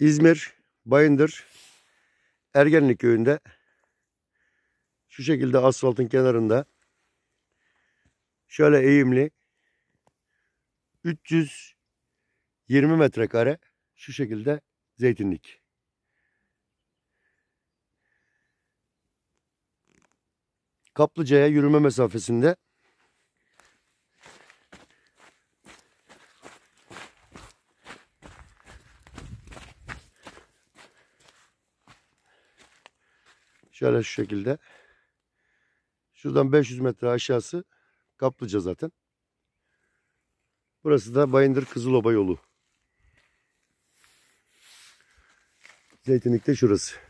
İzmir, Bayındır, Ergenlik köyünde şu şekilde asfaltın kenarında şöyle eğimli 320 metrekare şu şekilde zeytinlik. Kaplıca'ya yürüme mesafesinde Şöyle şu şekilde. Şuradan 500 metre aşağısı kaplıca zaten. Burası da Bayındır Kızıloba yolu. Zeytinlik'te şurası.